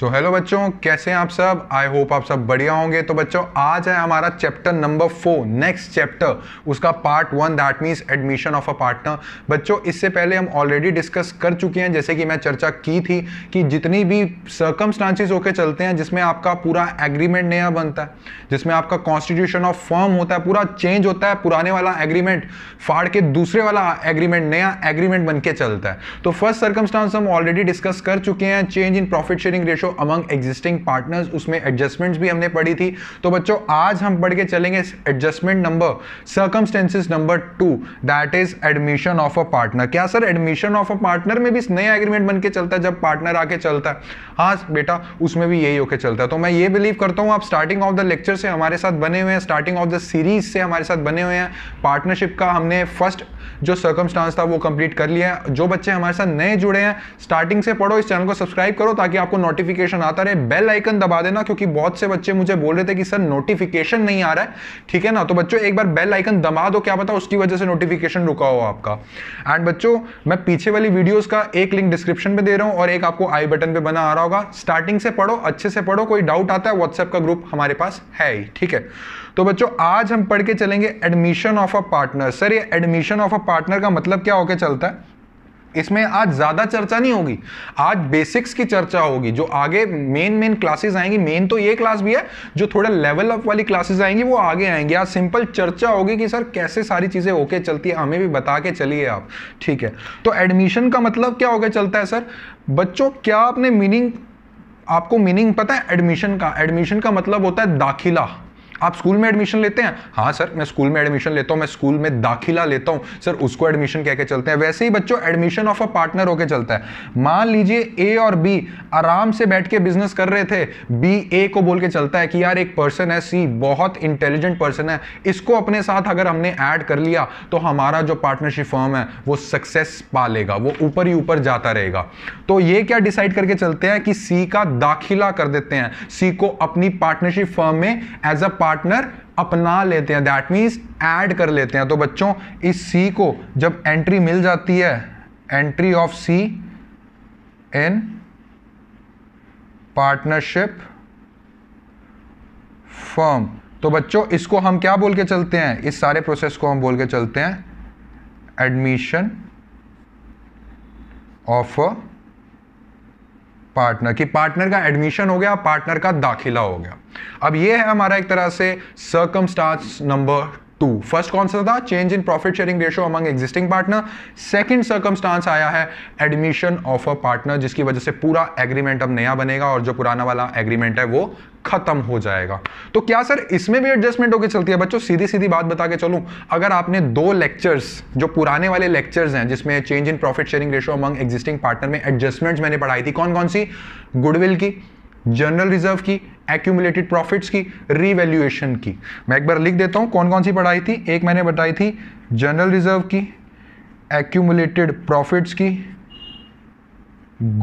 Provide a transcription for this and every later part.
So hello बच्चों कैसे हैं आप सब आई होप आप सब बढ़िया होंगे तो बच्चों आज है हमारा chapter number four next chapter उसका part one that means admission of a partner बच्चों इससे पहले हम ऑलरेडी डिस्कस कर चुके हैं जैसे कि मैं चर्चा की थी कि जितनी भी सर्कमस्टांसिस होकर चलते हैं जिसमें आपका पूरा एग्रीमेंट नया बनता है जिसमें आपका कॉन्स्टिट्यूशन ऑफ फॉर्म होता है पूरा चेंज होता है पुराने वाला एग्रीमेंट फाड़ के दूसरे वाला एग्रीमेंट नया एग्रीमेंट बन के चलता है तो फर्स्ट सर्कमस्टांस हम ऑलरेडी डिस्कस कर चुके हैं change in profit sharing ratio ratio among existing partners उसमें एडजस्टमेंट्स भी हमने पढ़ी थी तो बच्चों आज हम पढ़ के चलेंगे adjustment number circumstances number two that is admission of a partner क्या sir admission of a partner में भी नया एग्रीमेंट बन के चलता है जब पार्टनर आके चलता है हाँ बेटा उसमें भी यही होकर चलता है तो मैं ये बिलीव करता हूँ आप स्टार्टिंग ऑफ द लेक्चर से हमारे साथ बने हुए हैं स्टार्टिंग ऑफ द सीरीज से हमारे साथ बने हुए हैं पार्टनरशिप का हमने फर्स्ट जो सर्कमस्टांस था वो कंप्लीट कर लिया है जो बच्चे हमारे साथ नए जुड़े हैं स्टार्टिंग से पढ़ो इस चैनल को सब्सक्राइब करो ताकि आपको नोटिफिकेशन नोटिफिकेशन आता रहे बेल आइकन दबा देना क्योंकि बहुत से बच्चे मुझे बोल रहे थे कि सर नोटिफिकेशन नहीं आ रहा है ठीक है ना तो बच्चों एक बार बेल आइकन दबा दो क्या पता उसकी वजह से नोटिफिकेशन रुका हो आपका एंड बच्चों मैं पीछे वाली वीडियोज का एक लिंक डिस्क्रिप्शन में दे रहा हूँ और एक आपको आई बटन पर बना आ रहा होगा स्टार्टिंग से पढ़ो अच्छे से पढ़ो कोई डाउट आता है व्हाट्सएप का ग्रुप हमारे पास है ही ठीक है तो बच्चों आज हम पढ़ के चलेंगे admission of a partner sir ये एडमिशन ऑफ अ पार्टनर का मतलब क्या होकर चलता है इसमें आज ज़्यादा चर्चा नहीं होगी आज बेसिक्स की चर्चा होगी जो आगे मेन मेन क्लासेस आएंगी मेन तो ये क्लास भी है जो थोड़ा लेवल अप वाली क्लासेस आएंगी वो आगे आएंगी आज सिंपल चर्चा होगी कि सर कैसे सारी चीज़ें होके चलती है हमें भी बता के चलिए आप ठीक है तो एडमिशन का मतलब क्या होकर चलता है सर बच्चों क्या आपने मीनिंग आपको मीनिंग पता है एडमिशन का एडमिशन का मतलब होता है दाखिला आप स्कूल में एडमिशन लेते हैं हाँ सर मैं स्कूल में एडमिशन लेता हूँ मैं स्कूल में दाखिला लेता हूँ सर उसको एडमिशन कह के चलते हैं वैसे ही बच्चों एडमिशन ऑफ अ पार्टनर होकर चलता है मान लीजिए ए और बी आराम से बैठ के बिजनेस कर रहे थे बी ए को बोल के चलता है कि यार एक पर्सन है सी बहुत इंटेलिजेंट पर्सन है इसको अपने साथ अगर हमने ऐड कर लिया तो हमारा जो पार्टनरशिप फॉर्म है वो सक्सेस पा लेगा वो ऊपर ही ऊपर जाता रहेगा तो ये क्या डिसाइड करके चलते हैं कि सी का दाखिला कर देते हैं सी को अपनी पार्टनरशिप फॉर्म में एज अ पार्टनर अपना लेते हैं दैट मीन्स ऐड कर लेते हैं तो बच्चों इस सी को जब एंट्री मिल जाती है entry of C in partnership firm तो बच्चों इसको हम क्या बोल के चलते हैं इस सारे प्रोसेस को हम बोल के चलते हैं एडमिशन ऑफ पार्टनर कि पार्टनर का एडमिशन हो गया पार्टनर का दाखिला हो गया अब ये है हमारा एक तरह से सर्कम नंबर टू फर्स्ट कौन सा था change in profit sharing ratio among existing partner second circumstance आया है एडमिशन ऑफ अ पार्टनर जिसकी वजह से पूरा एग्रीमेंट अब नया बनेगा और जो पुराना वाला एग्रीमेंट है वो खत्म हो जाएगा तो क्या सर इसमें भी एडजस्टमेंट होकर चलती है बच्चों सीधी सीधी बात बता के चलूं अगर आपने दो लेक्चर्स जो पुराने वाले लेक्चर्स हैं जिसमें change in profit sharing ratio among existing partner में एडजस्टमेंट्स मैंने पढ़ाई थी कौन कौन सी गुडविल की जनरल रिजर्व की एक्यूमुलेटेड प्रॉफिट्स की रीवैल्यूएशन की मैं एक बार लिख देता हूँ कौन कौन सी पढ़ाई थी एक मैंने बताई थी जनरल रिजर्व की एक्यूमुलेटेड प्रॉफिट्स की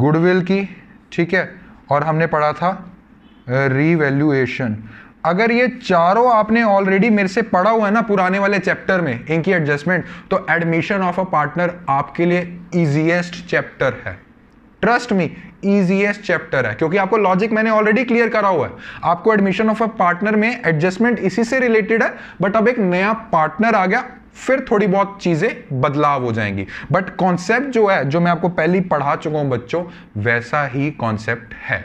गुडविल की ठीक है और हमने पढ़ा था रीवैल्यूएशन अगर ये चारों आपने ऑलरेडी मेरे से पढ़ा हुआ है ना पुराने वाले चैप्टर में इनकी एडजस्टमेंट तो एडमिशन ऑफ अ पार्टनर आपके लिए इजीएस्ट चैप्टर है ट्रस्ट मी ईजीएस्ट चैप्टर है क्योंकि आपको लॉजिक मैंने ऑलरेडी क्लियर करा हुआ है आपको एडमिशन ऑफ अ पार्टनर में एडजस्टमेंट इसी से रिलेटेड है बट अब एक नया पार्टनर आ गया फिर थोड़ी बहुत चीजें बदलाव हो जाएंगी बट कॉन्सेप्ट जो है जो मैं आपको पहली पढ़ा चुका हूं बच्चों वैसा ही कॉन्सेप्ट है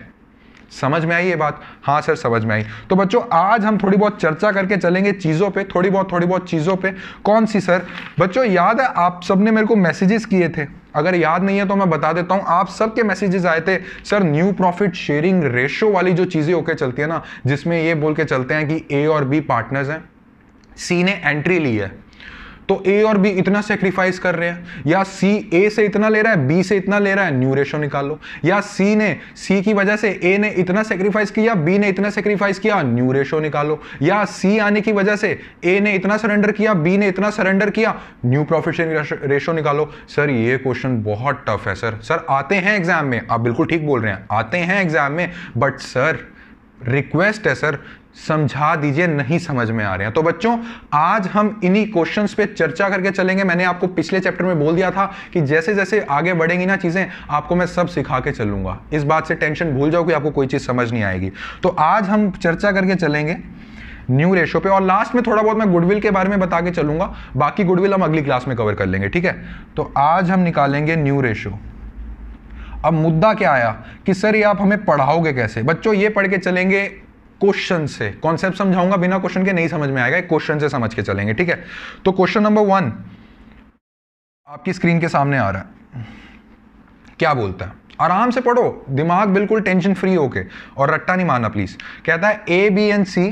समझ में आई ये बात हाँ सर समझ में आई तो बच्चों आज हम थोड़ी बहुत चर्चा करके चलेंगे चीज़ों पे थोड़ी बहुत थोड़ी बहुत चीज़ों पे कौन सी सर बच्चों याद है आप सबने मेरे को मैसेजेस किए थे अगर याद नहीं है तो मैं बता देता हूं आप सबके मैसेजेस आए थे sir new profit sharing ratio वाली जो चीज़ें होके चलती है ना जिसमें ये बोल के चलते हैं कि ए और बी पार्टनर्स हैं सी ने एंट्री ली है तो ए और बी इतना सेक्रीफाइस कर रहे हैं या सी ए से इतना ले रहा है बी से इतना ले रहा है न्यू रेशो निकालो या सी ने सी की वजह से ए ने इतना सेक्रीफाइस किया बी ने इतना सेक्रीफाइस किया न्यू रेशो निकालो या सी आने की वजह से ए ने इतना सरेंडर किया बी ने इतना सरेंडर किया न्यू प्रोफेशन रेशो निकालो सर ये क्वेश्चन बहुत टफ है सर सर आते हैं एग्जाम में आप बिल्कुल ठीक बोल रहे हैं आते हैं एग्जाम में बट सर रिक्वेस्ट है सर समझा दीजिए नहीं समझ में आ रहे हैं तो बच्चों आज हम इन्हीं क्वेश्चंस पे चर्चा करके चलेंगे मैंने आपको पिछले चैप्टर में बोल दिया था कि जैसे जैसे आगे बढ़ेंगी ना चीज़ें आपको मैं सब सिखा के चलूंगा इस बात से टेंशन भूल जाओ कि आपको कोई चीज़ समझ नहीं आएगी तो आज हम चर्चा करके चलेंगे न्यू रेशो पे और लास्ट में थोड़ा बहुत मैं गुडविल के बारे में बता के चलूंगा बाकी गुडविल हम अगली क्लास में कवर कर लेंगे ठीक है तो आज हम निकालेंगे न्यू रेशो अब मुद्दा क्या आया कि सर ये आप हमें पढ़ाओगे कैसे बच्चों ये पढ़ के चलेंगे क्वेश्चन से कॉन्सेप्ट समझाऊंगा बिना क्वेश्चन के नहीं समझ में आएगा क्वेश्चन से समझ के चलेंगे ठीक है तो क्वेश्चन नंबर वन आपकी स्क्रीन के सामने आ रहा है क्या बोलता है आराम से पढ़ो दिमाग बिल्कुल टेंशन फ्री होके और रट्टा नहीं मानना प्लीज कहता है A B and C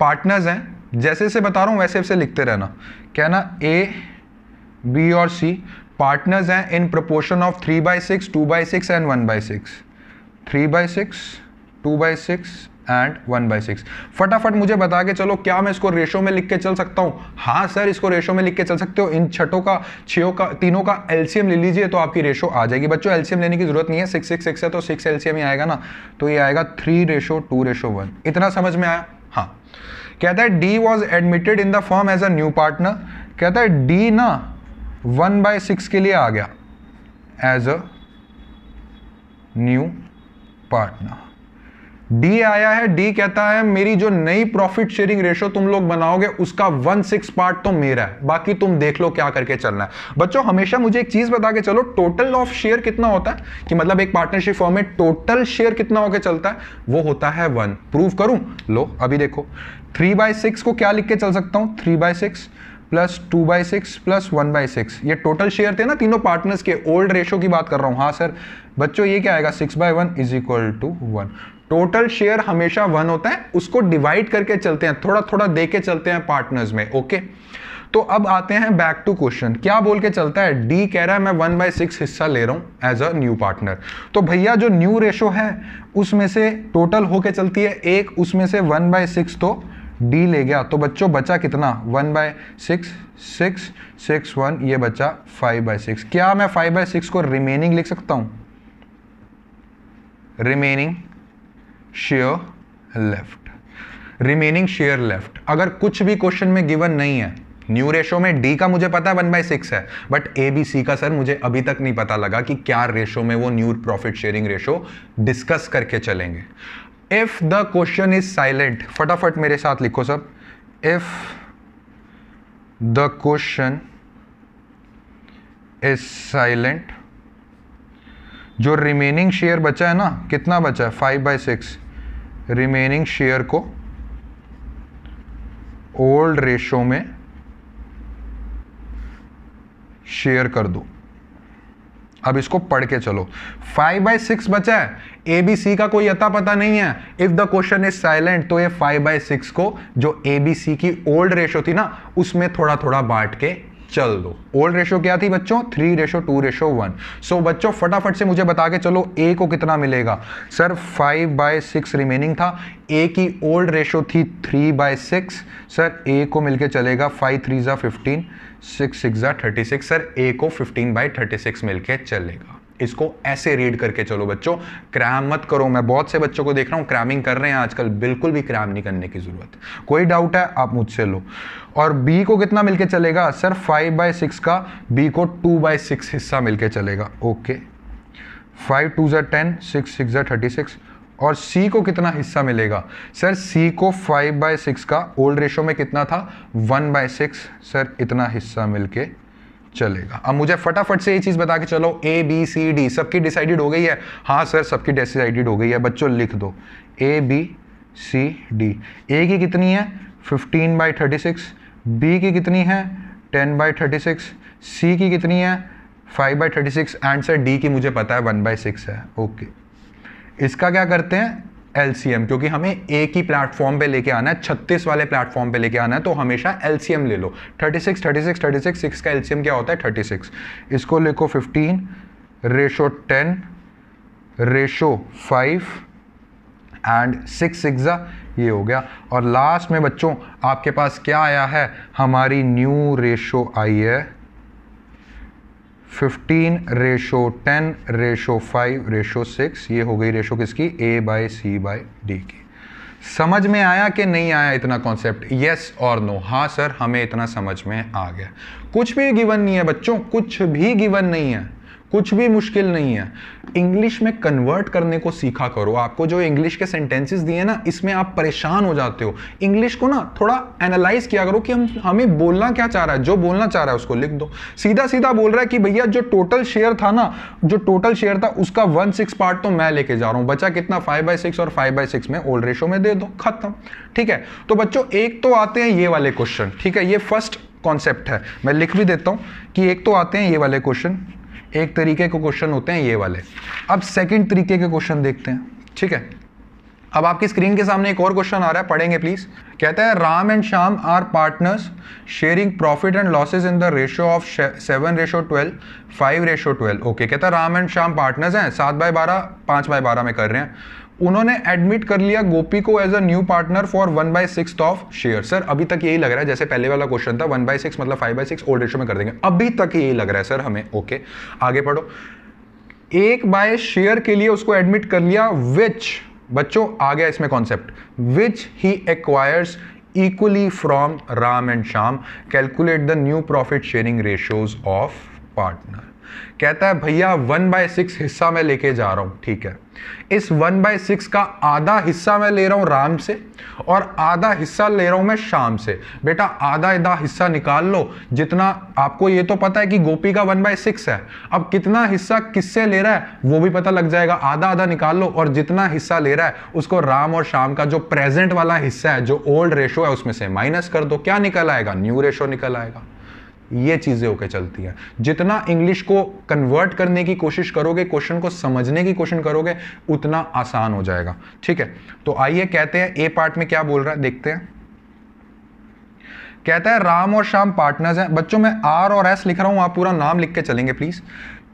partners हैं जैसे से बता रहा हूं वैसे वैसे लिखते रहना कहना ए बी और सी पार्टनर्स हैं in proportion of three by six two by six and one by six three by six two by six and one by six फटाफट मुझे बता के चलो क्या मैं इसको रेशो में लिख के चल सकता हूँ हाँ सर इसको रेशो में लिख के चल सकते हो इन छठों का छियों का तीनों का एल्सियम ले लीजिए तो आपकी रेशो आ जाएगी बच्चों एल्सियम लेने की जरूरत नहीं है सिक्स सिक्स सिक्स है तो सिक्स एल्सियम ही आएगा ना तो ये आएगा three ratio two ratio one इतना समझ में आया हाँ कहता है D was admitted in the firm as a new partner कहता है डी ना वन बाय सिक्स के लिए आ गया as a new partner D आया है डी कहता है मेरी जो नई प्रॉफिट शेयरिंग रेशो तुम लोग बनाओगे उसका वन सिक्स पार्ट तो मेरा है बाकी तुम देख लो क्या करके चलना है बच्चों हमेशा मुझे एक चीज बता के चलो टोटल ऑफ शेयर कितना होता है कि मतलब एक पार्टनरशिप फॉर्म में टोटल शेयर कितना होकर चलता है वो होता है वन प्रूव करूं लो अभी देखो थ्री बाय को क्या लिख के चल सकता हूं three by plus two by six plus one by six ये टोटल शेयर थे ना तीनों पार्टनर्स के ओल्ड रेशो की बात कर रहा हूँ हाँ सर बच्चों ये क्या आएगा six by one is equal to one total share हमेशा वन होता है उसको डिवाइड करके चलते हैं थोड़ा थोड़ा दे के चलते हैं पार्टनर्स में ओके तो अब आते हैं बैक टू क्वेश्चन क्या बोल के चलता है डी कह रहा है मैं वन बाई सिक्स हिस्सा ले रहा हूं एज अ न्यू पार्टनर तो भैया जो न्यू रेशो है उसमें से टोटल होके चलती है एक उसमें से वन बाय सिक्स तो डी ले गया तो बच्चों बचा कितना one by six six six one ये बचा फाइव बाय सिक्स क्या मैं फाइव बाय सिक्स को रिमेनिंग लिख सकता हूं remaining share left remaining share left अगर कुछ भी क्वेश्चन में गिवन नहीं है न्यू रेशो में डी का मुझे पता है वन बाई सिक्स है बट ए बी सी का सर मुझे अभी तक नहीं पता लगा कि क्या रेशो में वो new profit sharing ratio discuss करके चलेंगे if the question is silent फटाफट मेरे साथ लिखो सब if the question is silent जो रिमेनिंग शेयर बचा है ना कितना बचा है five by six remaining share को ओल्ड रेशो में शेयर कर दो अब इसको पढ़ के चलो फाइव बाई सिक्स बचा है ए बी सी का कोई अता पता नहीं है if the question is silent तो ये फाइव बाई सिक्स को जो ए बी सी की ओल्ड रेशो थी ना उसमें थोड़ा थोड़ा बांट के चल दो ओल्ड रेशो क्या थी बच्चों three ratio two ratio one so बच्चों फटाफट से मुझे बता के चलो ए को कितना मिलेगा sir five by six remaining था ए की ओल्ड रेशो थी three by six sir A को मिलके चलेगा फाइव थ्री ज़ा फिफ्टीन सिक्स सिक्स ज़ा थर्टी सिक्स सर ए को फिफ्टीन बाय थर्टी सिक्स मिल के चलेगा इसको ऐसे रीड करके चलो बच्चों क्रैम मत करो मैं बहुत से बच्चों को देख रहा हूं क्रैमिंग कर रहे हैं आजकल बिल्कुल भी क्रैम नहीं करने की ज़रूरत कोई डाउट है आप मुझसे लो और बी को कितना मिलके चलेगा सर फाइव बाय सिक्स का बी को टू बाय सिक्स हिस्सा मिलके चलेगा ओके फाइव टू ज़ा टेन सिक्स सिक्स ज़ा थर्टी सिक्स और सी को कितना हिस्सा मिलेगा सर सी को फाइव बाय सिक्स का ओल्ड रेशो में कितना था वन बाय सिक्स सर इतना हिस्सा मिलके चलेगा अब मुझे फटाफट से ये चीज़ बता के चलो ए बी सी डी सबकी डिसाइडेड हो गई है हाँ सर सबकी डिसाइडेड हो गई है बच्चों लिख दो ए बी सी डी ए की कितनी है fifteen by thirty six B की कितनी है ten by thirty six C की कितनी है five by thirty six answer D की मुझे पता है वन बाई सिक्स है ओके इसका क्या करते हैं एल क्योंकि हमें एक ही प्लेटफॉर्म पे लेके आना है छत्तीस वाले प्लेटफॉर्म पे लेके आना है तो हमेशा एल ले लो thirty six thirty six thirty six six का एल क्या होता है थर्टी सिक्स इसको लिखो fifteen ratio ten ratio five and six six ये हो गया और लास्ट में बच्चों आपके पास क्या आया है हमारी न्यू रेशो आई है 15 रेशो 10 रेशो 5 रेशो 6 ये हो गई रेशो किसकी A by C by D की समझ में आया कि नहीं आया इतना कॉन्सेप्ट यस और नो हाँ सर हमें इतना समझ में आ गया कुछ भी गिवन नहीं है बच्चों कुछ भी गिवन नहीं है कुछ भी मुश्किल नहीं है इंग्लिश में कन्वर्ट करने को सीखा करो आपको जो इंग्लिश के सेंटेंसेस दिए ना इसमें आप परेशान हो जाते हो इंग्लिश को ना थोड़ा एनालाइज किया करो कि हम हमें बोलना क्या चाह रहा है जो बोलना चाह रहा है उसको लिख दो सीधा सीधा बोल रहा है कि भैया जो टोटल शेयर था ना जो टोटल शेयर था उसका वन सिक्स पार्ट तो मैं लेके जा रहा हूँ बचा कितना फाइव बाई सिक्स और फाइव बाई सिक्स में ओल्ड रेशो में दे दो खत्म ठीक है तो बच्चों एक तो आते हैं ये वाले क्वेश्चन ठीक है ये फर्स्ट कॉन्सेप्ट है मैं लिख भी देता हूँ कि एक तो आते हैं ये वाले क्वेश्चन एक तरीके के क्वेश्चन होते हैं ये वाले अब सेकंड तरीके के क्वेश्चन देखते हैं ठीक है अब आपकी स्क्रीन के सामने एक और क्वेश्चन आ रहा है पढ़ेंगे प्लीज कहता है Ram and Shyam are partners sharing profit and losses in the ratio of seven ratio twelve five ratio twelve okay कहता है राम एंड श्याम पार्टनर्स हैं सात बाय बारह पाँच बाय बारह में कर रहे हैं उन्होंने एडमिट कर लिया गोपी को as a new partner for one by six of share sir अभी तक यही लग रहा है जैसे पहले वाला क्वेश्चन था वन बाय सिक्स मतलब five by six old ratio में कर देंगे अभी तक यही लग रहा है सर हमें ओके okay. आगे पढ़ो एक बाय शेयर के लिए उसको एडमिट कर लिया विच बच्चों आ गया इसमें concept which he acquires equally from Ram and Sham calculate the new profit sharing ratios of partner कहता है भैया वन बाय सिक्स हिस्सा मैं लेके जा रहा हूँ ठीक है इस वन बाय सिक्स का आधा हिस्सा मैं ले रहा हूँ राम से और आधा हिस्सा ले रहा हूँ मैं शाम से बेटा आधा आधा हिस्सा निकाल लो जितना आपको ये तो पता है कि गोपी का वन बाय सिक्स है अब कितना हिस्सा किससे ले रहा है वो भी पता लग जाएगा आधा आधा निकाल लो और जितना हिस्सा ले रहा है उसको राम और शाम का जो प्रेजेंट वाला हिस्सा है जो ओल्ड रेशो है उसमें से माइनस कर दो क्या निकल आएगा न्यू रेशो निकल आएगा ये चीज़ें होकर चलती हैं जितना इंग्लिश को कन्वर्ट करने की कोशिश करोगे क्वेश्चन को समझने की कोशिश करोगे उतना आसान हो जाएगा ठीक है तो आइए कहते हैं ए पार्ट में क्या बोल रहा है देखते हैं कहता है राम और श्याम पार्टनर्स हैं बच्चों मैं आर और एस लिख रहा हूं आप पूरा नाम लिख के चलेंगे प्लीज़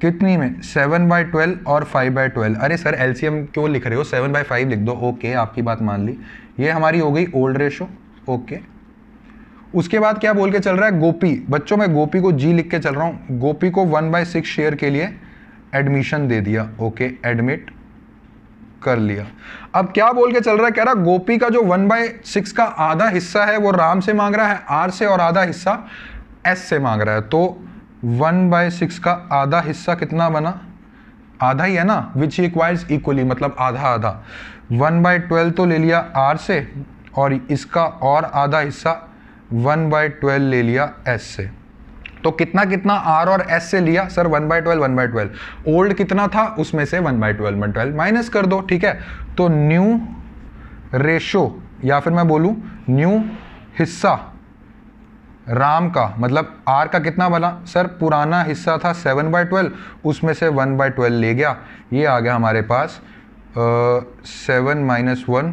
कितनी में सेवन बाई ट्वेल्व और फाइव बाई ट्वेल्व अरे सर एलसीएम क्यों लिख रहे हो सेवन बाई फाइव लिख दो ओके आपकी बात मान ली ये हमारी हो गई ओल्ड रेशो ओके उसके बाद क्या बोल के चल रहा है गोपी बच्चों मैं गोपी को जी लिख के चल रहा हूँ गोपी को वन बाय सिक्स शेयर के लिए एडमिशन दे दिया ओके एडमिट कर लिया अब क्या बोल के चल रहा है कह रहा गोपी का जो वन बाय सिक्स का आधा हिस्सा है वो राम से मांग रहा है आर से और आधा हिस्सा एस से मांग रहा है तो वन बाय सिक्स का आधा हिस्सा कितना बना आधा ही है ना विच रिक्वायर्स इक्वली मतलब आधा आधा वन बाय ट्वेल्व तो ले लिया आर से और इसका और आधा हिस्सा वन बाय ट्वेल्व ले लिया एस से तो कितना कितना आर और एस से लिया sir one by twelve one by twelve old कितना था उसमें से one by twelve one twelve minus कर दो ठीक है तो न्यू रेशो या फिर मैं बोलूँ न्यू हिस्सा राम का मतलब आर का कितना बना सर पुराना हिस्सा था सेवन बाय ट्वेल्व उसमें से वन बाय ट्वेल्व ले गया ये आ गया हमारे पास seven minus one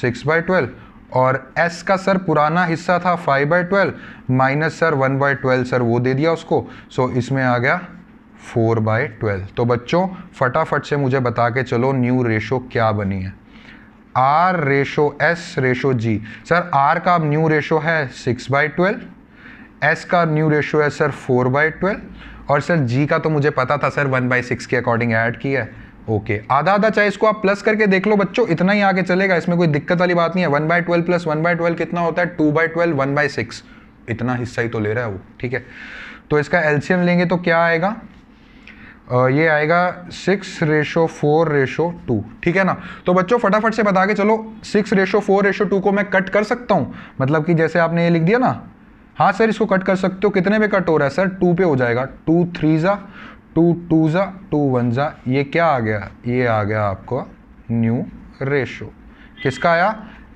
six by twelve और एस का सर पुराना हिस्सा था five by twelve minus sir one by twelve sir वो दे दिया उसको सो so, इसमें आ गया फोर बाई ट्वेल्व तो बच्चों फटाफट से मुझे बता के चलो न्यू रेशो क्या बनी है R ratio S ratio G sir R का न्यू रेशो है सिक्स बाई ट्वेल्व एस का न्यू रेशो है सर फोर बाई ट्वेल्व और सर जी का तो मुझे पता था सर वन बाई सिक्स के अकॉर्डिंग ऐड किया है ओके okay. आधा आधा चाहे इसको आप प्लस करके देख लो बच्चों इतना ही आगे चलेगा इसमें कोई दिक्कत वाली बात नहीं है one by twelve plus one by twelve कितना होता है two by twelve one by six इतना हिस्सा ही तो ले रहा है वो ठीक है तो इसका एल्शियम लेंगे तो क्या आएगा आ, ये आएगा six ratio four ratio two ठीक है ना तो बच्चों फटाफट से बता के चलो six ratio four ratio two को मैं कट कर सकता हूँ मतलब कि जैसे आपने ये लिख दिया ना हाँ सर इसको कट कर सकते हो कितने पे कट हो रहा है सर टू पे हो जाएगा टू थ्री ज़ा टू टू ज़ा टू वन ज़ा ये क्या आ गया ये आ गया आपको न्यू रेशो किसका आया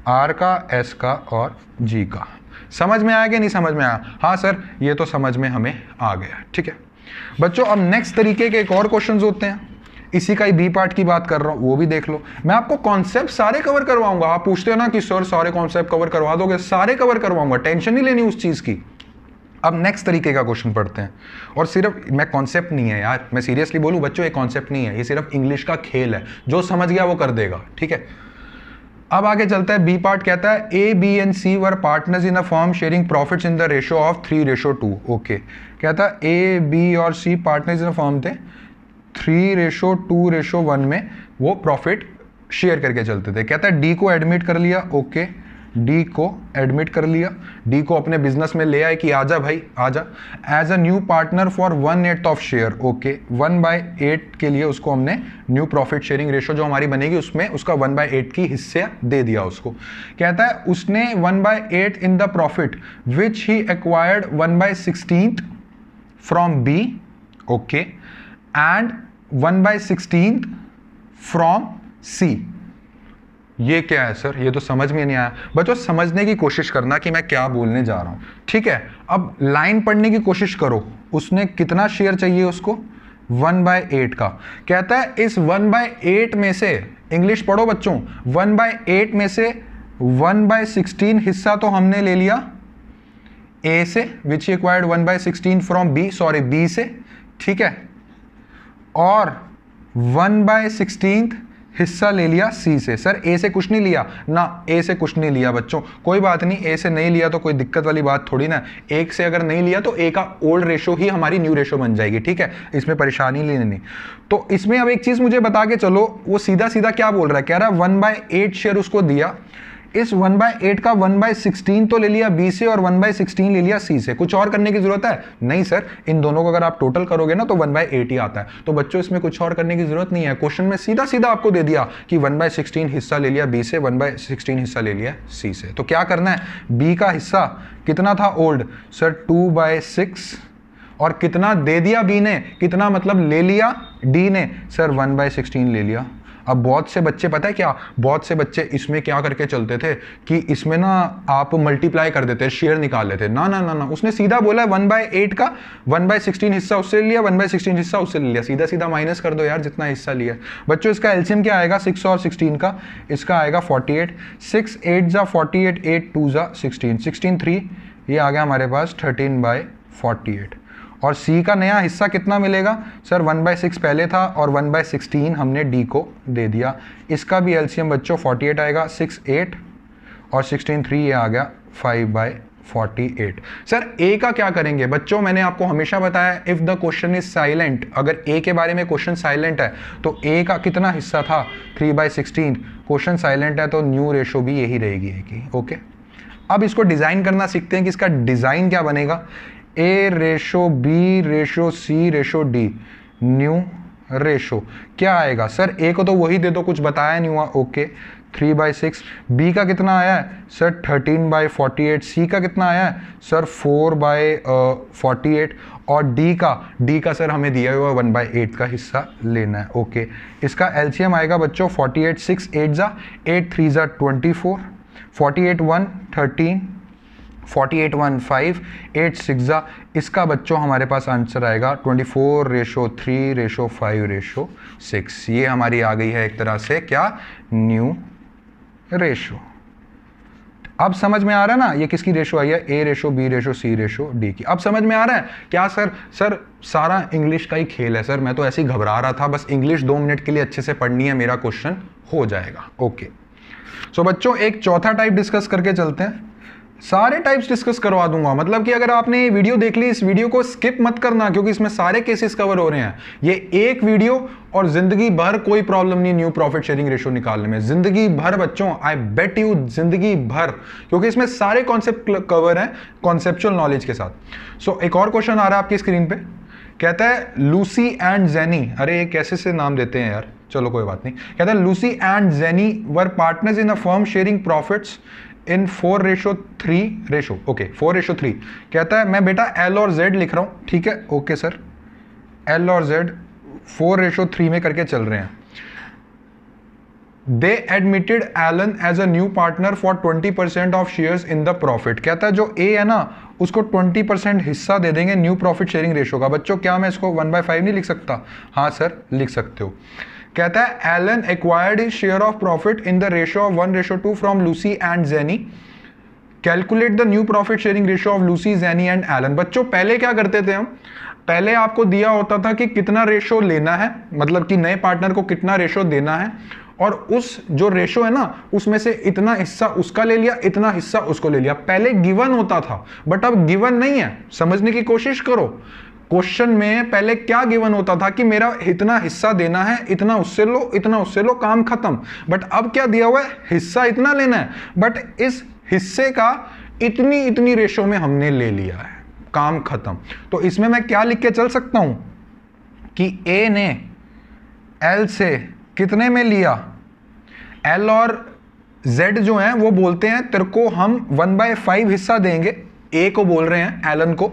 आर का एस का और जी का समझ में आया कि नहीं समझ में आया हाँ सर ये तो समझ में हमें आ गया ठीक है बच्चों अब नेक्स्ट तरीके के एक और क्वेश्चंस होते हैं इसी का ही बी पार्ट की बात कर रहा हूँ वो भी देख लो मैं आपको कॉन्सेप्ट सारे कवर करवाऊंगा आप पूछते हो ना कि सर सारे कॉन्सेप्ट कवर करवा दोगे सारे कवर करवाऊंगा टेंशन नहीं लेनी उस चीज़ की अब नेक्स्ट तरीके का क्वेश्चन पढ़ते हैं और सिर्फ मैं कॉन्सेप्ट नहीं है यार मैं सीरियसली बोलूं बच्चों ये कॉन्सेप्ट नहीं है ये सिर्फ इंग्लिश का खेल है जो समझ गया वो कर देगा ठीक है अब आगे चलता है बी पार्ट कहता है A B and C were partners in a firm sharing profits in the ratio of three ratio two okay कहता है ए बी और C partners in a firm थे three ratio two ratio one में वो profit share करके चलते थे कहता है डी को एडमिट कर लिया ओके okay. डी को एडमिट कर लिया डी को अपने बिजनेस में ले आए कि आजा भाई आजा as a new partner for one eight of share okay one by eight के लिए उसको हमने न्यू प्रॉफिट शेयरिंग रेशो जो हमारी बनेगी उसमें उसका वन बाय एट की हिस्से दे दिया उसको कहता है उसने one by eight in the profit which he acquired one by sixteen from B okay and one by sixteen from C ये क्या है सर ये तो समझ में नहीं आया बच्चों समझने की कोशिश करना कि मैं क्या बोलने जा रहा हूँ ठीक है अब लाइन पढ़ने की कोशिश करो उसने कितना शेयर चाहिए उसको वन बाय एट का कहता है इस वन बाय एट में से इंग्लिश पढ़ो बच्चों वन बाय एट में से वन बाय सिक्सटीन हिस्सा तो हमने ले लिया ए से which acquired one by sixteen from B sorry B से ठीक है और वन बाय सिक्सटीन हिस्सा ले लिया सी से सर ए से कुछ नहीं लिया ना ए से कुछ नहीं लिया बच्चों कोई बात नहीं ए से नहीं लिया तो कोई दिक्कत वाली बात थोड़ी ना एक से अगर नहीं लिया तो ए का ओल्ड रेशो ही हमारी न्यू रेशो बन जाएगी ठीक है इसमें परेशानी लेनी नहीं तो इसमें अब एक चीज़ मुझे बता के चलो वो सीधा सीधा क्या बोल रहा है कह रहा है वन बाय एट शेयर उसको दिया इस वन बाय एट का वन बाय सिक्सटीन तो ले लिया बी से और वन बाय सिक्सटीन ले लिया सी से कुछ और करने की जरूरत है नहीं सर इन दोनों को अगर आप टोटल करोगे ना तो वन बाय एट ही आता है तो बच्चों इसमें कुछ और करने की जरूरत नहीं है क्वेश्चन में सीधा सीधा आपको दे दिया कि वन बाय सिक्सटीन हिस्सा ले लिया बी से वन बाय सिक्सटीन हिस्सा ले लिया सी से तो क्या करना है बी का हिस्सा कितना था old sir two by six और कितना दे दिया बी ने कितना मतलब ले लिया डी ने सर वन बाय सिक्सटीन ले लिया अब बहुत से बच्चे पता है क्या बहुत से बच्चे इसमें क्या करके चलते थे कि इसमें ना आप मल्टीप्लाई कर देते शेयर निकाल लेते ना ना ना ना उसने सीधा बोला वन बाय एट का वन बाय सिक्सटीन हिस्सा उससे लिया वन बाय सिक्सटीन हिस्सा उससे लिया सीधा सीधा माइनस कर दो यार जितना हिस्सा लिया बच्चों इसका एल्सियम क्या आएगा सिक्स और सिक्सटीन का इसका आएगा फोर्टी एट सिक्स एट ज़ा फोर्टी एट एट टू ज़ा सिक्सटीन सिक्सटीन थ्री ये आ गया हमारे पास थर्टीन बाय फोर्टी एट और सी का नया हिस्सा कितना मिलेगा सर वन बाई सिक्स पहले था और वन बाई सिक्सटीन हमने डी को दे दिया इसका भी एलसीएम बच्चों फोर्टी एट आएगा सिक्स एट और सिक्सटीन थ्री ये आ गया five by forty sir A का क्या करेंगे बच्चों मैंने आपको हमेशा बताया if the question is silent अगर ए के बारे में क्वेश्चन साइलेंट है तो ए का कितना हिस्सा था 3 बाई सिक्सटीन क्वेश्चन साइलेंट है तो न्यू रेशो भी यही रहेगी ए की ओके अब इसको डिज़ाइन करना सीखते हैं कि इसका डिज़ाइन क्या बनेगा A ratio B ratio C ratio D new ratio क्या आएगा सर ए को तो वही दे दो कुछ बताया नहीं हुआ okay three by six B का कितना आया है sir thirteen by forty eight C का कितना आया है sir four by forty eight और डी का डी का सर हमें दिया हुआ वन बाई एट का हिस्सा लेना है ओके इसका एलसीएम आएगा बच्चों फोर्टी एट सिक्स एट ज़ा एट थ्री ज़ा twenty four forty eight one thirteen forty eight one five eight सिक्सा इसका बच्चों हमारे पास आंसर आएगा twenty four ratio three ratio five ratio six ये हमारी आ गई है एक तरह से क्या न्यू रेशो अब समझ में आ रहा है ना ये किसकी रेशो आई है A ratio B ratio C ratio D की अब समझ में आ रहा है क्या सर सर सारा इंग्लिश का ही खेल है सर मैं तो ऐसे ही घबरा रहा था बस इंग्लिश दो मिनट के लिए अच्छे से पढ़नी है मेरा क्वेश्चन हो जाएगा ओके सो so, बच्चों एक चौथा टाइप डिस्कस करके चलते हैं सारे टाइप्स डिस्कस करवा दूंगा मतलब कि अगर आपने ये वीडियो देख ली इस वीडियो को स्किप मत करना क्योंकि इसमें सारे केसेस कवर हो रहे हैं ये एक वीडियो और जिंदगी भर कोई प्रॉब्लम नहीं न्यू प्रॉफिट शेयरिंग रेशो निकालने में जिंदगी भर बच्चों आई बेट यू जिंदगी भर क्योंकि इसमें सारे कॉन्सेप्ट कवर हैं कॉन्सेप्चुअल नॉलेज के साथ सो so, एक और क्वेश्चन आ रहा है आपकी स्क्रीन पर कहता है लूसी एंड जेनी अरे ये कैसे से नाम देते हैं यार चलो कोई बात नहीं कहता है Lucy and Jenny were partners in a firm sharing profits in four ratio three ratio okay four ratio three कहता है मैं बेटा एल और जेड लिख रहा हूँ ठीक है ओके सर एल और जेड फोर रेशो थ्री में करके चल रहे हैं they admitted Allen as a new partner for twenty percent of share in the profit कहता है जो ए है ना उसको ट्वेंटी परसेंट हिस्सा दे देंगे न्यू प्रॉफिट शेयरिंग रेशो का बच्चों क्या मैं इसको वन बाय फाइव नहीं लिख सकता हाँ सर लिख सकते हो कहता है Allen acquired his share of profit in the ratio of one ratio two from Lucy and Jenny calculate the new profit sharing ratio of Lucy Jenny and Allen बच्चों पहले क्या करते थे हम पहले आपको दिया होता था कि कितना रेशो लेना है मतलब कि नए पार्टनर को कितना रेशो देना है और उस जो रेशो है ना उसमें से इतना हिस्सा उसका ले लिया इतना हिस्सा उसको ले लिया पहले गिवन होता था बट अब गिवन नहीं है समझने की कोशिश करो क्वेश्चन में पहले क्या गिवन होता था कि मेरा इतना हिस्सा देना है इतना उससे लो इतना उससे लो काम खत्म बट अब क्या दिया हुआ है हिस्सा इतना लेना है बट इस हिस्से का इतनी इतनी रेशो में हमने ले लिया है काम खत्म तो इसमें मैं क्या लिख के चल सकता हूं कि ए ने एल से कितने में लिया एल और जेड जो है वो बोलते हैं तेरे को हम वन बाय फाइव हिस्सा देंगे ए को बोल रहे हैं एलन को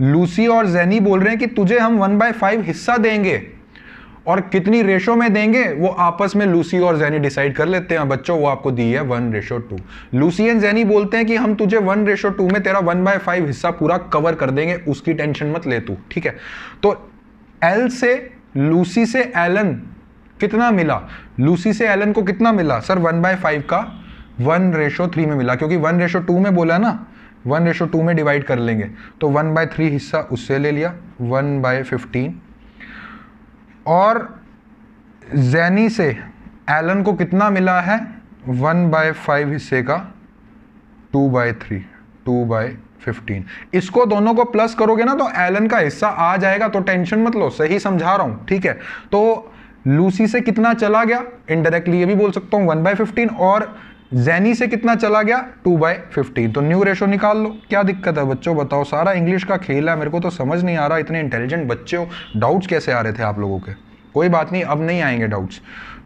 लूसी और जेनी बोल रहे हैं कि तुझे हम वन बाय फाइव हिस्सा देंगे और कितनी रेशो में देंगे वो आपस में लूसी और जेनी डिसाइड कर लेते हैं बच्चों वो आपको दी है one ratio two Lucy and Jenny बोलते हैं कि हम तुझे वन रेशो टू में तेरा वन बाय फाइव हिस्सा पूरा कवर कर देंगे उसकी टेंशन मत ले तू ठीक है तो एल से लूसी से एलन कितना मिला लूसी से एलन को कितना मिला सर वन बाय फाइव का वन रेशो थ्री में मिला क्योंकि वन रेशो टू में बोला ना वन रेशो टू में डिवाइड कर लेंगे तो वन बाय थ्री हिस्सा उससे ले लिया वन बाय फिफ्टीन और जैनी से एलन को कितना मिला है वन बाय फाइव हिस्से का two by three two by fifteen इसको दोनों को प्लस करोगे ना तो एलन का हिस्सा आ जाएगा तो टेंशन मत लो सही समझा रहा हूँ ठीक है तो लूसी से कितना चला गया इनडायरेक्टली ये भी बोल सकता हूँ वन बाय फिफ्टीन और जैनी से कितना चला गया टू बाई फिफ्टीन तो न्यू रेशो निकाल लो क्या दिक्कत है बच्चों बताओ सारा इंग्लिश का खेल है मेरे को तो समझ नहीं आ रहा इतने इंटेलिजेंट बच्चे हो डाउट्स कैसे आ रहे थे आप लोगों के कोई बात नहीं अब नहीं आएंगे डाउट्स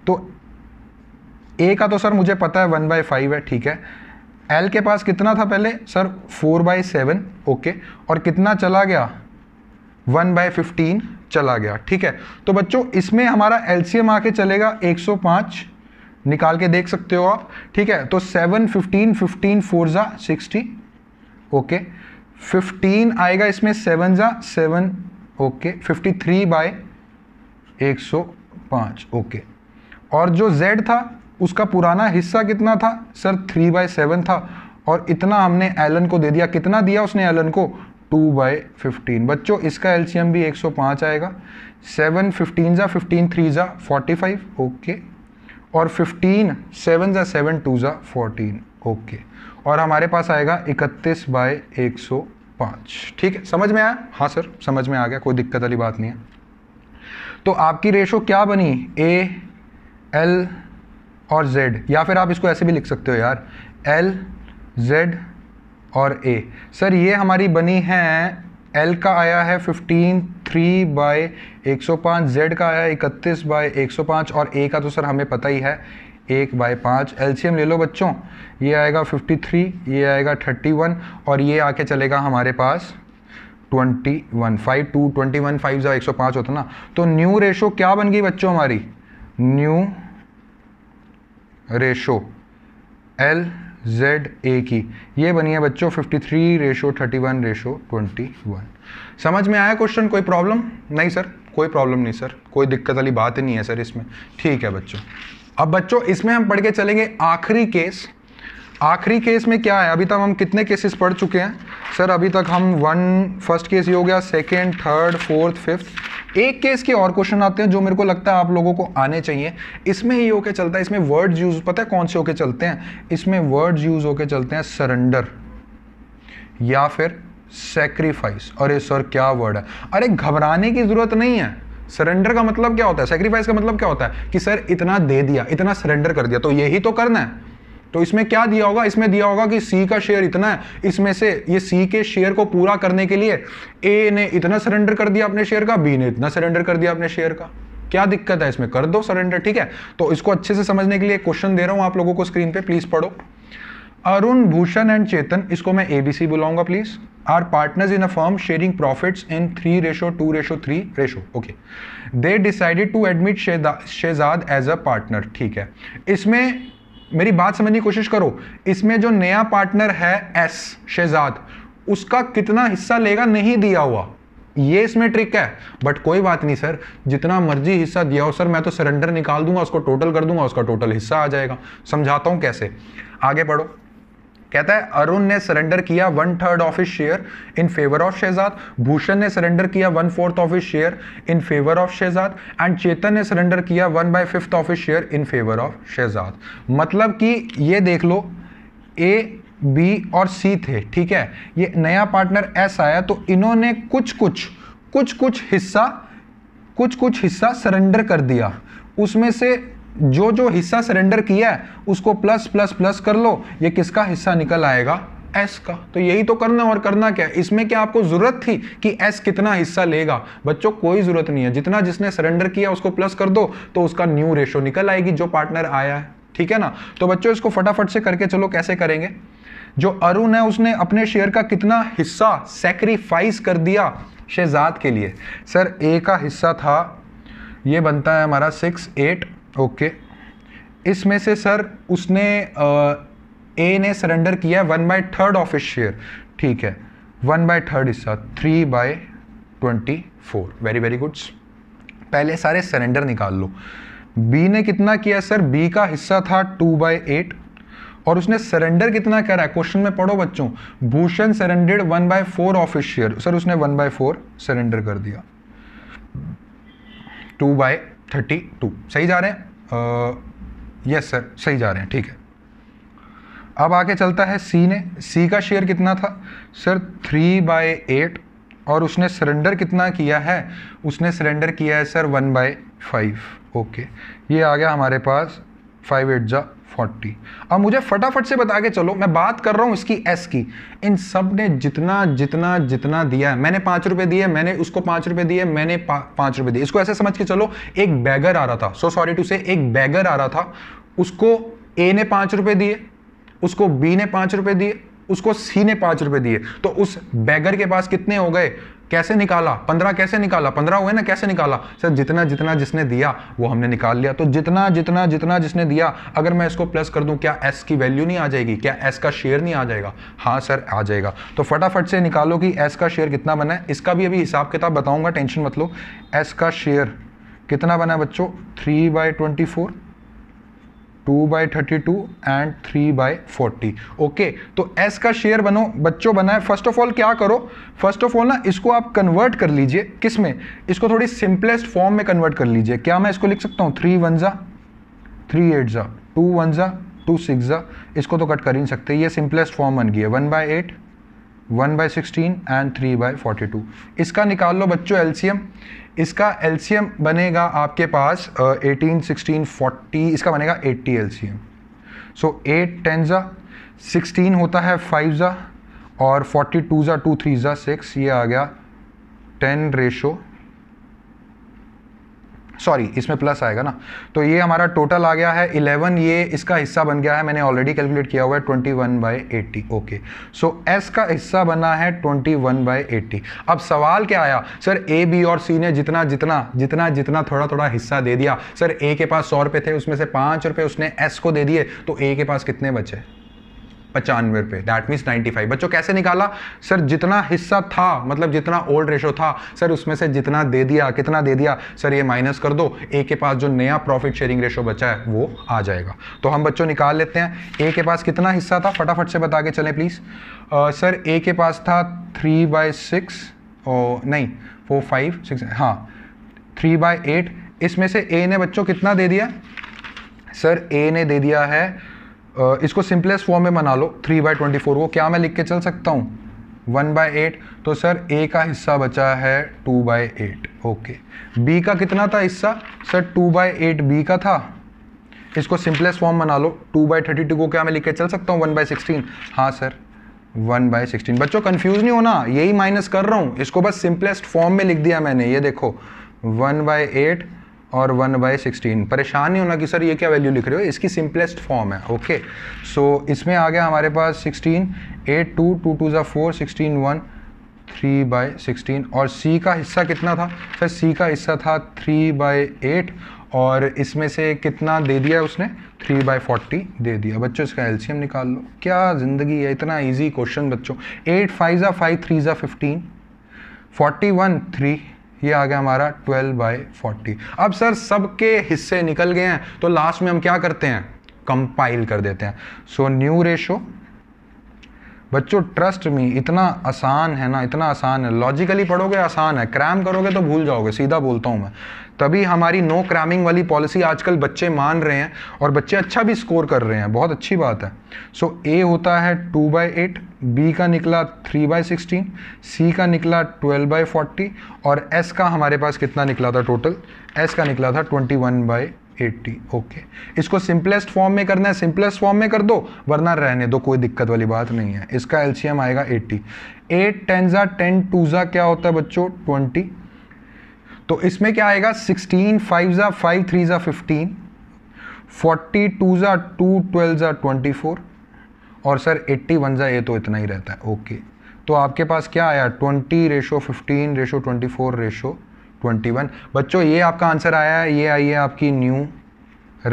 तो ए का तो सर मुझे पता है वन बाई फाइव है ठीक है एल के पास कितना था पहले sir four by seven okay और कितना चला गया वन बाय फिफ्टीन चला गया ठीक है तो बच्चों इसमें हमारा एलसीएम आके चलेगा एक सौ पांच निकाल के देख सकते हो आप ठीक है तो सेवन फिफ्टीन फिफ्टीन फोर ज़ा सिक्सटी ओके फिफ्टीन आएगा इसमें सेवन ज़ा seven okay fifty three by एक सौ पाँच ओके और जो जेड था उसका पुराना हिस्सा कितना था सर थ्री बाय सेवन था और इतना हमने एलन को दे दिया कितना दिया उसने एलन को टू बाय फिफ्टीन बच्चों इसका एलसीएम भी एक सौ 105 आएगा सेवन फिफ्टीन ज़ा फिफ्टीन थ्री ज़ा फोर्टी फाइव ओके और 15 सेवन ज़ा सेवन टू ज़ा फोर्टीन ओके और हमारे पास आएगा 31 बाय 105 ठीक है समझ में आया हाँ सर समझ में आ गया कोई दिक्कत वाली बात नहीं है तो आपकी रेशो क्या बनी ए एल और जेड या फिर आप इसको ऐसे भी लिख सकते हो यार एल जेड और ए सर ये हमारी बनी है एल का आया है फिफ्टीन थ्री बाय एक सौ पाँच जेड का आया इकतीस बाय एक सौ पाँच और ए का तो सर हमें पता ही है एक बाय पाँच एल ले लो बच्चों ये आएगा फिफ्टी थ्री ये आएगा थर्टी वन और ये आके चलेगा हमारे पास twenty one five two twenty one five जो एक सौ पाँच होता ना तो न्यू रेशो क्या बन गई बच्चों हमारी new ratio L Z A की ये बनी है बच्चों 53 रेशो वन रेशो वन समझ में आया क्वेश्चन कोई प्रॉब्लम नहीं सर कोई प्रॉब्लम नहीं सर कोई दिक्कत वाली बात ही नहीं है सर इसमें ठीक है बच्चों अब बच्चों इसमें हम पढ़ के चलेंगे आखिरी केस आखिरी केस में क्या है अभी तक हम कितने केसेस पढ़ चुके हैं सर अभी तक हम वन फर्स्ट केस ये हो गया सेकेंड थर्ड फोर्थ फिफ्थ एक केस के और क्वेश्चन आते हैं जो मेरे को लगता है आप लोगों को आने चाहिए इसमें ये होके चलता है इसमें वर्ड्स यूज पता है कौन से होके चलते हैं इसमें वर्ड्स यूज होके चलते हैं सरेंडर या फिर सेक्रीफाइस अरे सर क्या वर्ड है अरे घबराने की जरूरत नहीं है सरेंडर का मतलब क्या होता है सेक्रीफाइस का मतलब क्या होता है कि सर इतना दे दिया इतना सरेंडर कर दिया तो यही तो करना है तो इसमें क्या दिया होगा इसमें दिया होगा कि सी का शेयर इतना है इसमें से ये सी के शेयर को पूरा करने के लिए ए ने इतना सरेंडर कर दिया अपने शेयर का बी ने इतना सरेंडर कर दिया अपने शेयर का क्या दिक्कत है इसमें कर दो सरेंडर ठीक है तो इसको अच्छे से समझने के लिए क्वेश्चन दे रहा हूं आप लोगों को स्क्रीन पे प्लीज पढ़ो अरुण भूषण एंड चेतन इसको मैं एबीसी बुलाऊंगा please are partners in a firm sharing profits in three ratio two ratio three ratio okay they decided to admit Shehzad as a partner ठीक है इसमें मेरी बात समझने की कोशिश करो इसमें जो नया पार्टनर है एस शहजाद उसका कितना हिस्सा लेगा नहीं दिया हुआ ये इसमें ट्रिक है बट कोई बात नहीं सर जितना मर्जी हिस्सा दिया हो सर मैं तो सरेंडर निकाल दूंगा उसको टोटल कर दूंगा उसका टोटल हिस्सा आ जाएगा समझाता हूं कैसे आगे बढ़ो कहता है अरुण ने सरेंडर किया one third of his share in favour of Shahzad Bhushan ने सरेंडर किया one fourth of his share in favour of Shahzad and Chetan ने सरेंडर किया one by fifth of his share in favour of Shahzad मतलब कि ये देख लो ए बी और सी थे ठीक है ये नया पार्टनर एस आया तो इन्होंने कुछ कुछ कुछ कुछ हिस्सा कुछ कुछ हिस्सा सरेंडर कर दिया उसमें से जो जो हिस्सा सरेंडर किया है उसको प्लस प्लस प्लस कर लो ये किसका हिस्सा निकल आएगा एस का तो यही तो करना और करना क्या इसमें क्या आपको जरूरत थी कि एस कितना हिस्सा लेगा बच्चों कोई जरूरत नहीं है जितना जिसने सरेंडर किया उसको प्लस कर दो तो उसका न्यू रेशो निकल आएगी जो पार्टनर आया है ठीक है ना तो बच्चों इसको फटाफट से करके चलो कैसे करेंगे जो अरुण है उसने अपने शेयर का कितना हिस्सा सेक्रीफाइस कर दिया शहजाद के लिए सर ए का हिस्सा था ये बनता है हमारा सिक्स एट ओके इसमें से सर उसने ए ने सरेंडर किया one by third of his share ठीक है वन बाय थर्ड हिस्सा three by twenty four very very goods पहले सारे सरेंडर निकाल लो बी ने कितना किया सर बी का हिस्सा था टू बाई एट और उसने सरेंडर कितना करा क्वेश्चन में पढ़ो बच्चों Bhushan surrender one by four of his share sir उसने वन बाय फोर सरेंडर कर दिया टू बाय थर्टी टू सही जा रहे हैं यस सर सही जा रहे हैं ठीक है अब आगे चलता है सी ने सी का शेयर कितना था सर थ्री बाय एट और उसने सरेंडर कितना किया है उसने सरेंडर किया है sir one by five okay ये आ गया हमारे पास फाइव एट जा फोर्टी अब मुझे फटाफट से बता के चलो मैं बात कर रहा हूँ इसकी एस की इन सब ने जितना जितना जितना दिया है मैंने पाँच रुपये दिए मैंने उसको पाँच रुपये दिए मैंने पा, पाँच रुपये दिए इसको ऐसे समझ के चलो एक बैगर आ रहा था सो सॉरी टू से एक बैगर आ रहा था उसको ए ने पाँच रुपये दिए उसको बी ने पाँच रुपये दिए उसको सी ने पांच रुपए दिए तो उस बैगर के पास कितने हो गए कैसे निकाला पंद्रह कैसे निकाला पंद्रह हुए ना कैसे निकाला सर जितना जितना जिसने दिया वो हमने निकाल लिया तो जितना जितना जितना जिसने दिया अगर मैं इसको प्लस कर दूं क्या एस की वैल्यू नहीं आ जाएगी क्या एस का शेयर नहीं आ जाएगा हाँ सर आ जाएगा तो फटाफट से निकालो कि एस का शेयर कितना बना है इसका भी अभी हिसाब किताब बताऊंगा टेंशन मतलब एस का शेयर कितना बना है बच्चों three by twenty four two by thirty two and three by forty okay तो एस का शेयर बनो बच्चों बनाए फर्स्ट ऑफ ऑल क्या करो फर्स्ट ऑफ ऑल ना इसको आप कन्वर्ट कर लीजिए किस में इसको थोड़ी सिंपलेस्ट फॉर्म में कन्वर्ट कर लीजिए क्या मैं इसको लिख सकता हूँ थ्री वन ज़ा थ्री एट ज़ा टू वन ज़ा टू सिक्स ज़ा इसको तो कट कर ही सकते ये सिंपलेस्ट फॉर्म बन गई है one by eight one by sixteen and three by forty two इसका निकाल लो बच्चों एलसीएम इसका एलसीएम बनेगा आपके पास एटीन सिक्सटीन फोर्टी इसका बनेगा एट्टी एम सो एट टेन ज़ा सिक्सटीन होता है फाइव ज़ा और फोर्टी टू ज़ा टू थ्री ज़ा सिक्स ये आ गया टेन रेशो सॉरी इसमें प्लस आएगा ना तो ये हमारा टोटल आ गया है 11 ये इसका हिस्सा बन गया है मैंने ऑलरेडी कैलकुलेट किया हुआ है 21 one by eighty okay so S का हिस्सा बना है 21 वन बाई एट्टी अब सवाल क्या आया सर ए बी और सी ने जितना जितना जितना जितना थोड़ा थोड़ा हिस्सा दे दिया सर ए के पास सौ रुपये थे उसमें से पाँच रुपये उसने एस को दे दिए तो ए के पास कितने बचे पचानवे रुपए दैट मीन्स 95 बच्चों कैसे निकाला सर जितना हिस्सा था मतलब जितना ओल्ड रेशो था सर उसमें से जितना दे दिया कितना दे दिया सर ये माइनस कर दो ए के पास जो नया प्रॉफिट शेयरिंग रेशो बचा है वो आ जाएगा तो हम बच्चों निकाल लेते हैं ए के पास कितना हिस्सा था फटाफट से बता के चले प्लीज़ सर ए के पास था थ्री बाई सिक्स नहीं फोर फाइव सिक्स हाँ थ्री बाई एट इसमें से ए ने बच्चों कितना दे दिया सर ए ने दे दिया है इसको सिंपलेस्ट फॉर्म में बना लो थ्री बाई ट्वेंटी फोर को क्या मैं लिख के चल सकता हूँ वन बाई एट तो सर ए का हिस्सा बचा है two by eight okay B का कितना था हिस्सा sir two by eight B का था इसको सिंपलेस्ट फॉर्म बना लो टू बाई थर्टी टू को क्या मैं लिख के चल सकता हूँ वन बाई सिक्सटीन हाँ सर वन बाई सिक्सटीन बच्चों कन्फ्यूज नहीं होना यही माइनस कर रहा हूँ इसको बस सिंपलेस्ट फॉर्म में लिख दिया मैंने ये देखो वन बाई एट और वन बाई सिक्सटीन परेशान नहीं होना कि सर ये क्या वैल्यू लिख रहे हो इसकी सिंपलेस्ट फॉर्म है ओके सो so, इसमें आ गया हमारे पास sixteen eight two two two ज़ा four sixteen one three by sixteen और सी का हिस्सा कितना था सर सी का हिस्सा था थ्री बाई एट और इसमें से कितना दे दिया उसने थ्री बाई फोर्टी दे दिया बच्चों इसका एल्सीयम निकाल लो क्या ज़िंदगी है इतना ईजी क्वेश्चन बच्चों एट फाइव ज़ा फाइव थ्री ज़ा फिफ्टीन फोर्टी वन थ्री ये आ गया हमारा 12 बाई फोर्टी अब सर सबके हिस्से निकल गए हैं तो लास्ट में हम क्या करते हैं कंपाइल कर देते हैं सो न्यू रेशो बच्चों ट्रस्ट मी इतना आसान है ना इतना आसान है लॉजिकली पढ़ोगे आसान है क्रैम करोगे तो भूल जाओगे सीधा बोलता हूँ मैं तभी हमारी नो क्रैमिंग वाली पॉलिसी आजकल बच्चे मान रहे हैं और बच्चे अच्छा भी स्कोर कर रहे हैं बहुत अच्छी बात है सो so, ए होता है टू बाई एट बी का निकला थ्री बाय सिक्सटीन सी का निकला ट्वेल्व बाई फोर्टी और एस का हमारे पास कितना निकला था टोटल एस का निकला था twenty one by eighty okay इसको सिंपलेस्ट फॉर्म में करना है सिंपलेस्ट फॉर्म में कर दो वरना रहने दो कोई दिक्कत वाली बात नहीं है इसका एलसीएम आएगा एट्टी एट टेंजा टेन टूजा क्या होता है बच्चों ट्वेंटी तो इसमें क्या आएगा सिक्सटीन फाइव ज़ा फाइव थ्री ज़ा फिफ्टीन फोर्टी टू ज़ा टू ट्वेल्व ज़ा ट्वेंटी फोर और सर एट्टी वन ज़ा ये तो इतना ही रहता है ओके तो आपके पास क्या आया twenty ratio fifteen ratio twenty four ratio twenty one बच्चों ये आपका आंसर आया है ये आई है आपकी न्यू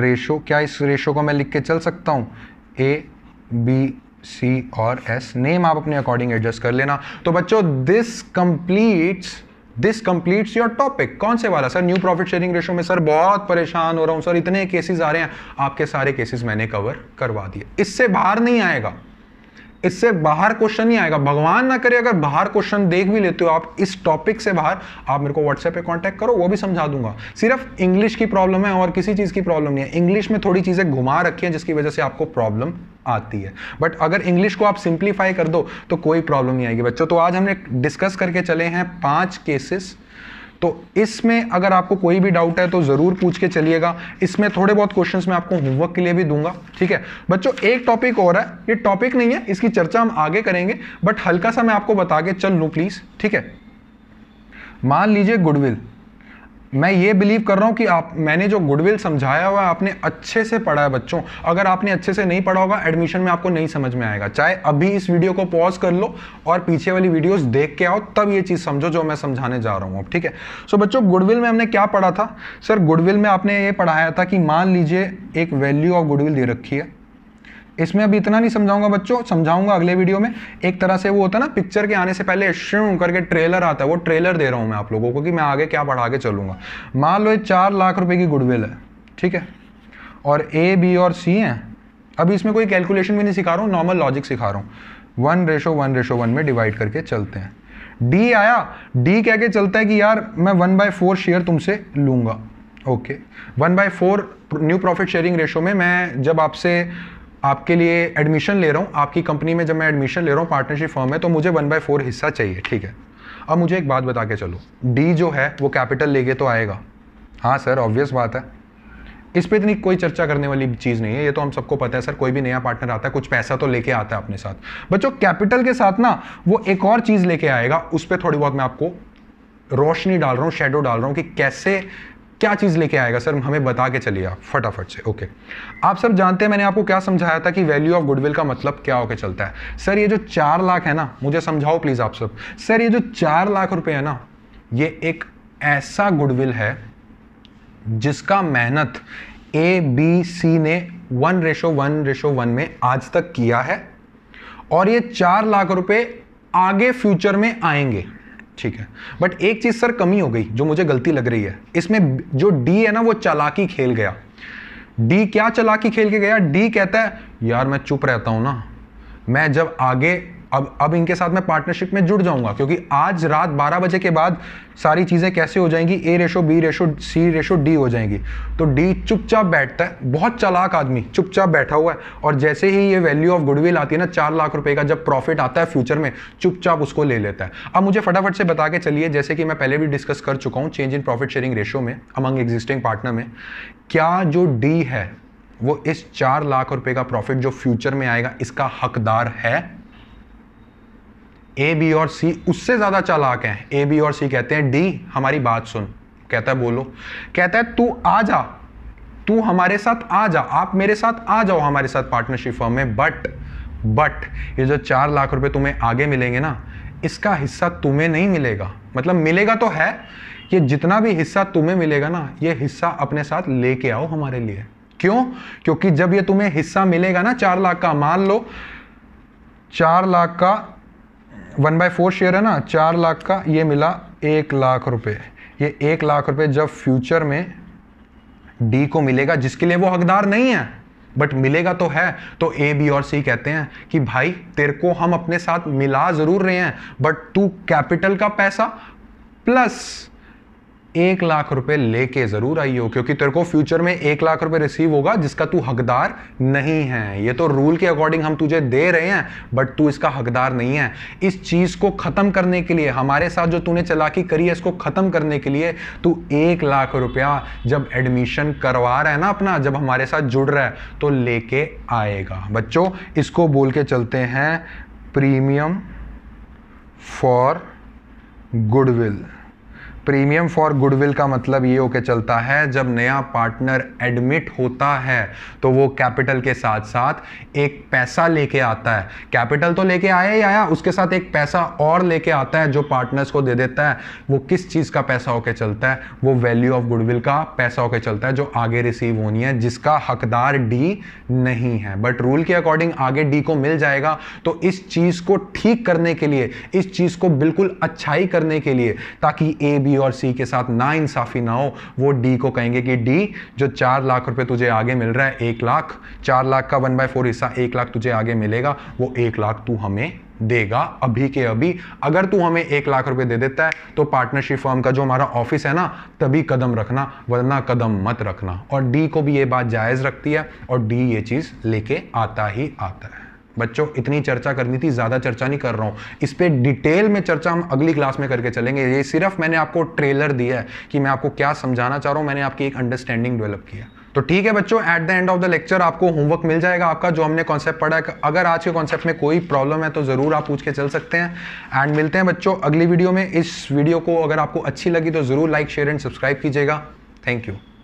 रेशो क्या इस रेशो को मैं लिख के चल सकता हूँ ए बी सी और एस नेम आप अपने अकॉर्डिंग एडजस्ट कर लेना तो बच्चों this completes this completes your topic कौन से वाला sir new profit sharing ratio में सर बहुत परेशान हो रहा हूँ सर इतने केसेस आ रहे हैं आपके सारे केसेस मैंने कवर करवा दिए इससे बाहर नहीं आएगा इससे बाहर क्वेश्चन नहीं आएगा भगवान ना करे अगर बाहर क्वेश्चन देख भी लेते हो आप इस टॉपिक से बाहर आप मेरे को व्हाट्सएप पे कांटेक्ट करो वो भी समझा दूंगा सिर्फ इंग्लिश की प्रॉब्लम है और किसी चीज़ की प्रॉब्लम नहीं है इंग्लिश में थोड़ी चीज़ें घुमा रखी हैं जिसकी वजह से आपको प्रॉब्लम आती है बट अगर इंग्लिश को आप सिंप्लीफाई कर दो तो कोई प्रॉब्लम नहीं आएगी बच्चों तो आज हमने डिस्कस करके चले हैं पांच केसेस तो इसमें अगर आपको कोई भी डाउट है तो ज़रूर पूछ के चलिएगा इसमें थोड़े बहुत क्वेश्चंस मैं आपको होमवर्क के लिए भी दूंगा ठीक है बच्चों एक टॉपिक और है ये टॉपिक नहीं है इसकी चर्चा हम आगे करेंगे बट हल्का सा मैं आपको बता के चल लू प्लीज़ ठीक है मान लीजिए गुडविल मैं ये बिलीव कर रहा हूँ कि आप मैंने जो गुडविल समझाया हुआ है आपने अच्छे से पढ़ा है बच्चों अगर आपने अच्छे से नहीं पढ़ा होगा एडमिशन में आपको नहीं समझ में आएगा चाहे अभी इस वीडियो को पॉज कर लो और पीछे वाली वीडियोस देख के आओ तब ये चीज़ समझो जो मैं समझाने जा रहा हूँ अब ठीक है सो बच्चों गुडविल में हमने क्या पढ़ा था सर गुडविल में आपने ये पढ़ाया था कि मान लीजिए एक वैल्यू ऑफ गुडविल दे रखी है इसमें अभी इतना नहीं समझाऊंगा बच्चों समझाऊंगा अगले वीडियो में एक तरह से वो होता है ना पिक्चर के आने से पहले श्रू करके ट्रेलर आता है वो ट्रेलर दे रहा हूँ मैं आप लोगों को कि मैं आगे क्या बढ़ा के चलूंगा मान लो ये चार लाख रुपए की गुडविल है ठीक है और ए बी और सी हैं अभी इसमें कोई कैलकुलेशन भी नहीं सिखा रहा हूँ नॉर्मल लॉजिक सिखा रहा हूँ one ratio one ratio one में डिवाइड करके चलते हैं डी आया डी कह के चलता है कि यार मैं वन बाय फोर शेयर तुमसे लूंगा okay one by four new profit sharing ratio में मैं जब आपसे आपके लिए एडमिशन ले रहा हूँ आपकी कंपनी में जब मैं एडमिशन ले रहा हूँ पार्टनरशिप फॉर्म है तो मुझे वन बाय फोर हिस्सा चाहिए ठीक है अब मुझे एक बात बता के चलो डी जो है वो कैपिटल लेके तो आएगा हाँ सर ऑब्वियस बात है इस पर इतनी कोई चर्चा करने वाली चीज़ नहीं है ये तो हम सबको पता है सर कोई भी नया पार्टनर आता है कुछ पैसा तो लेके आता है अपने साथ बच्चों कैपिटल के साथ ना वो एक और चीज़ लेके आएगा उस पर थोड़ी बहुत मैं आपको रोशनी डाल रहा हूँ शेडो डाल रहा हूँ कि कैसे क्या चीज़ लेके आएगा सर हमें बता के चलिए आप फटाफट से ओके आप सब जानते हैं मैंने आपको क्या समझाया था कि वैल्यू ऑफ गुडविल का मतलब क्या होकर चलता है सर ये जो चार लाख है ना मुझे समझाओ प्लीज़ आप सब सर ये जो चार लाख रुपये है ना ये एक ऐसा गुडविल है जिसका मेहनत ए बी सी ने one ratio one ratio one में आज तक किया है और ये चार लाख रुपए आगे फ्यूचर में आएंगे ठीक है बट एक चीज़ सर कमी हो गई जो मुझे गलती लग रही है इसमें जो डी है ना वो चालाकी खेल गया डी क्या चलाकी खेल के गया डी कहता है यार मैं चुप रहता हूं ना मैं जब आगे अब अब इनके साथ मैं पार्टनरशिप में जुड़ जाऊंगा क्योंकि आज रात 12 बजे के बाद सारी चीज़ें कैसे हो जाएंगी A ratio B ratio C ratio D हो जाएंगी तो डी चुपचाप बैठता है बहुत चालाक आदमी चुपचाप बैठा हुआ है और जैसे ही ये वैल्यू ऑफ गुडविल आती है ना चार लाख रुपए का जब प्रॉफिट आता है फ्यूचर में चुपचाप उसको ले लेता है अब मुझे फटाफट से बता के चलिए जैसे कि मैं पहले भी डिस्कस कर चुका हूँ change in profit sharing ratio में अमंग एग्जिस्टिंग पार्टनर में क्या जो डी है वो इस चार लाख रुपए का प्रॉफिट जो फ्यूचर में आएगा इसका हकदार है ए बी और सी उससे ज़्यादा चालाक है ए बी और सी कहते हैं डी हमारी बात सुन कहता है बोलो कहता है तू आ जा तू हमारे साथ आ जा आप मेरे साथ आ जाओ हमारे साथ पार्टनरशिप फॉर्म में बट बट ये जो चार लाख रुपए तुम्हें आगे मिलेंगे ना इसका हिस्सा तुम्हें नहीं मिलेगा मतलब मिलेगा तो है ये जितना भी हिस्सा तुम्हें मिलेगा ना ये हिस्सा अपने साथ लेके आओ हमारे लिए क्यों क्योंकि जब ये तुम्हें हिस्सा मिलेगा ना चार लाख का मान लो चार लाख का वन बाय फोर शेयर है ना चार लाख का ये मिला एक लाख रुपए ये एक लाख रुपए जब फ्यूचर में डी को मिलेगा जिसके लिए वो हकदार नहीं है बट मिलेगा तो है तो ए बी और सी कहते हैं कि भाई तेरे को हम अपने साथ मिला जरूर रहे हैं बट तू कैपिटल का पैसा प्लस एक लाख रुपए लेके जरूर आई हो क्योंकि तेरे को फ्यूचर में एक लाख रुपए रिसीव होगा जिसका तू हकदार नहीं है ये तो रूल के अकॉर्डिंग हम तुझे दे रहे हैं बट तू इसका हकदार नहीं है इस चीज को खत्म करने के लिए हमारे साथ जो तूने चलाकी करी है इसको खत्म करने के लिए तू एक लाख रुपया जब एडमिशन करवा रहा है ना अपना जब हमारे साथ जुड़ रहा है तो लेके आएगा बच्चों इसको बोल के चलते हैं premium for goodwill premium for goodwill का मतलब ये होके चलता है जब नया पार्टनर एडमिट होता है तो वो कैपिटल के साथ साथ एक पैसा लेके आता है कैपिटल तो लेके आया ही आया उसके साथ एक पैसा और लेके आता है जो पार्टनर्स को दे देता है वो किस चीज़ का पैसा होके चलता है वो वैल्यू ऑफ गुडविल का पैसा होके चलता है जो आगे रिसीव होनी है जिसका हकदार डी नहीं है बट रूल के अकॉर्डिंग आगे डी को मिल जाएगा तो इस चीज़ को ठीक करने के लिए इस चीज़ को बिल्कुल अच्छाई करने के लिए ताकि ए बी और सी के साथ ना इंसाफी ना हो वो डी को कहेंगे कि डी जो चार लाख रुपए तुझे आगे मिल रहा है एक लाख चार लाख का वन बाय फोर हिस्सा एक लाख तुझे आगे मिलेगा वो एक लाख तू हमें देगा अभी के अभी अगर तू हमें एक लाख रुपए दे देता है तो पार्टनरशिप फर्म का जो हमारा ऑफिस है ना तभी कदम रखना वरना कदम मत रखना और डी को भी ये बात जायज़ रखती है और डी ये चीज़ लेके आता ही आता है बच्चों इतनी चर्चा करनी थी ज़्यादा चर्चा नहीं कर रहा हूँ इस पर डिटेल में चर्चा हम अगली क्लास में करके चलेंगे ये सिर्फ मैंने आपको ट्रेलर दिया है कि मैं आपको क्या समझाना चाह रहा हूं मैंने आपकी एक अंडरस्टैंडिंग डेवलप किया तो ठीक है बच्चों at the end of the lecture आपको होमवर्क मिल जाएगा आपका जो हमने कॉन्सेप्ट पढ़ा है अगर आज के कॉन्सेप्ट में कोई प्रॉब्लम है तो ज़रूर आप पूछ के चल सकते हैं एंड मिलते हैं बच्चों अगली वीडियो में इस वीडियो को अगर आपको अच्छी लगी तो ज़रूर लाइक शेयर एंड सब्सक्राइब कीजिएगा थैंक यू